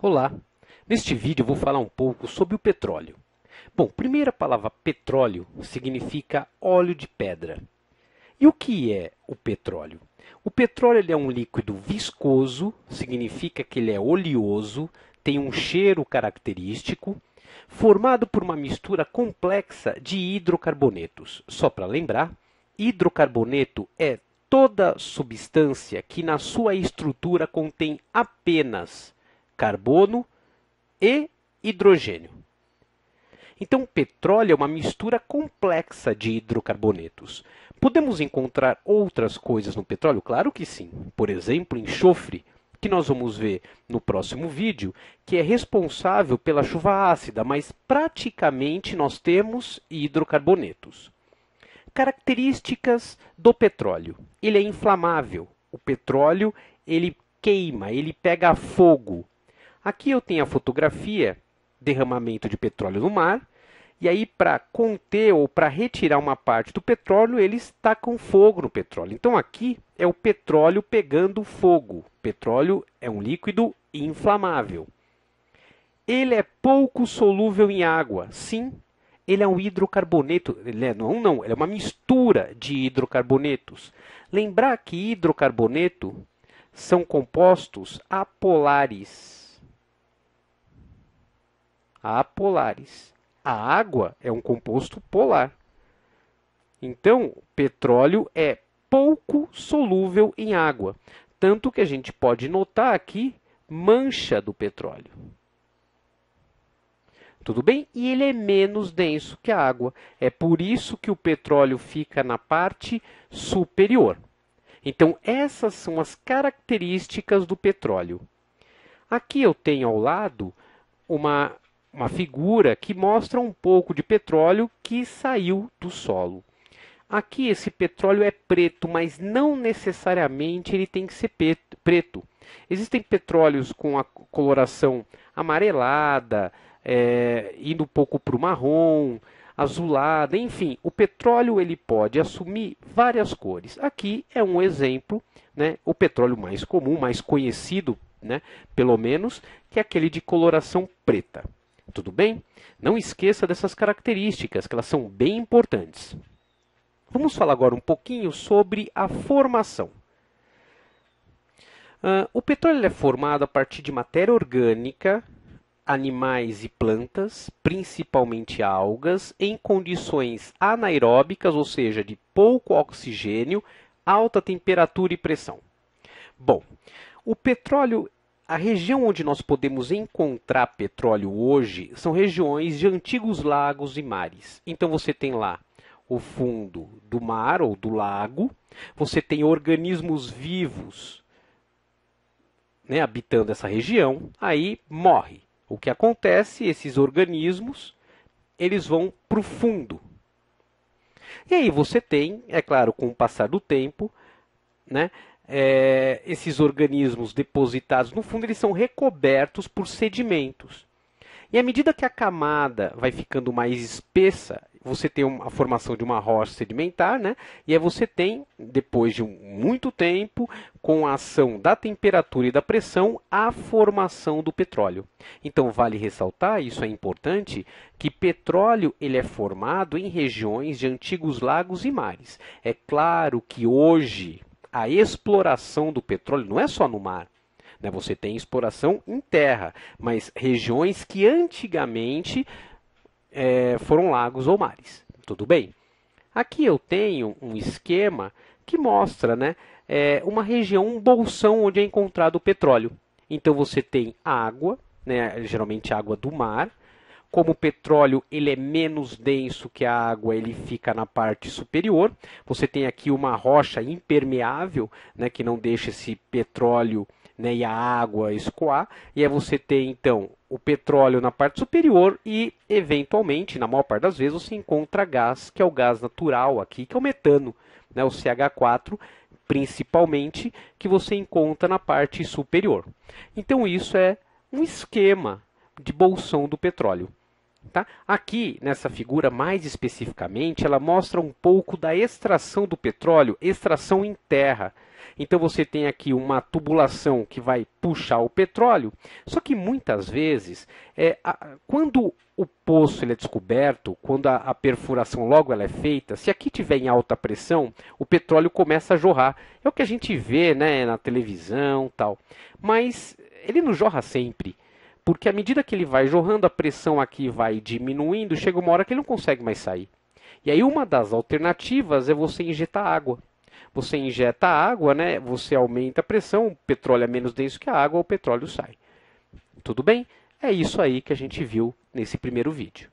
Olá! Neste vídeo vou falar um pouco sobre o petróleo. Bom, primeira palavra petróleo significa óleo de pedra. E o que é o petróleo? O petróleo é um líquido viscoso, significa que ele é oleoso, tem um cheiro característico, formado por uma mistura complexa de hidrocarbonetos. Só para lembrar, hidrocarboneto é toda substância que na sua estrutura contém apenas carbono e hidrogênio. Então, petróleo é uma mistura complexa de hidrocarbonetos. Podemos encontrar outras coisas no petróleo? Claro que sim. Por exemplo, enxofre, que nós vamos ver no próximo vídeo, que é responsável pela chuva ácida, mas praticamente nós temos hidrocarbonetos. Características do petróleo. Ele é inflamável. O petróleo, ele queima, ele pega fogo. Aqui eu tenho a fotografia, derramamento de petróleo no mar, e aí para conter ou para retirar uma parte do petróleo, eles tacam fogo no petróleo. Então aqui é o petróleo pegando fogo. Petróleo é um líquido inflamável. Ele é pouco solúvel em água. Sim, ele é um hidrocarboneto, ele é, não, não, ele é uma mistura de hidrocarbonetos. Lembrar que hidrocarboneto são compostos apolares apolares. A água é um composto polar. Então, petróleo é pouco solúvel em água, tanto que a gente pode notar aqui mancha do petróleo. Tudo bem? E ele é menos denso que a água. É por isso que o petróleo fica na parte superior. Então, essas são as características do petróleo. Aqui eu tenho ao lado uma uma figura que mostra um pouco de petróleo que saiu do solo. Aqui esse petróleo é preto, mas não necessariamente ele tem que ser preto. Existem petróleos com a coloração amarelada, é, indo um pouco para o marrom, azulada, enfim, o petróleo ele pode assumir várias cores. Aqui é um exemplo, né, o petróleo mais comum, mais conhecido, né, pelo menos, que é aquele de coloração preta. Tudo bem? Não esqueça dessas características, que elas são bem importantes. Vamos falar agora um pouquinho sobre a formação. Uh, o petróleo é formado a partir de matéria orgânica, animais e plantas, principalmente algas, em condições anaeróbicas, ou seja, de pouco oxigênio, alta temperatura e pressão. Bom, o petróleo a região onde nós podemos encontrar petróleo hoje são regiões de antigos lagos e mares. Então você tem lá o fundo do mar ou do lago, você tem organismos vivos né, habitando essa região, aí morre. O que acontece? Esses organismos eles vão para o fundo. E aí você tem, é claro, com o passar do tempo, né, é, esses organismos depositados no fundo, eles são recobertos por sedimentos. E à medida que a camada vai ficando mais espessa, você tem uma, a formação de uma rocha sedimentar, né? E aí você tem, depois de muito tempo, com a ação da temperatura e da pressão, a formação do petróleo. Então vale ressaltar, isso é importante, que petróleo ele é formado em regiões de antigos lagos e mares. É claro que hoje a exploração do petróleo não é só no mar. Né? Você tem exploração em terra, mas regiões que antigamente é, foram lagos ou mares. Tudo bem? Aqui eu tenho um esquema que mostra né, é, uma região, um bolsão onde é encontrado o petróleo. Então você tem água, né, geralmente água do mar, como o petróleo ele é menos denso que a água, ele fica na parte superior. Você tem aqui uma rocha impermeável, né, que não deixa esse petróleo né, e a água escoar. E aí você tem então o petróleo na parte superior e, eventualmente, na maior parte das vezes, você encontra gás, que é o gás natural aqui, que é o metano, né, o CH4, principalmente, que você encontra na parte superior. Então, isso é um esquema de bolsão do petróleo. Tá? Aqui, nessa figura mais especificamente, ela mostra um pouco da extração do petróleo, extração em terra. Então você tem aqui uma tubulação que vai puxar o petróleo, só que muitas vezes, é, a, quando o poço ele é descoberto, quando a, a perfuração logo ela é feita, se aqui tiver em alta pressão, o petróleo começa a jorrar. É o que a gente vê né, na televisão tal. Mas ele não jorra sempre. Porque à medida que ele vai jorrando, a pressão aqui vai diminuindo, chega uma hora que ele não consegue mais sair. E aí uma das alternativas é você injetar água. Você injeta água, né? Você aumenta a pressão, o petróleo é menos denso que a água, o petróleo sai. Tudo bem? É isso aí que a gente viu nesse primeiro vídeo.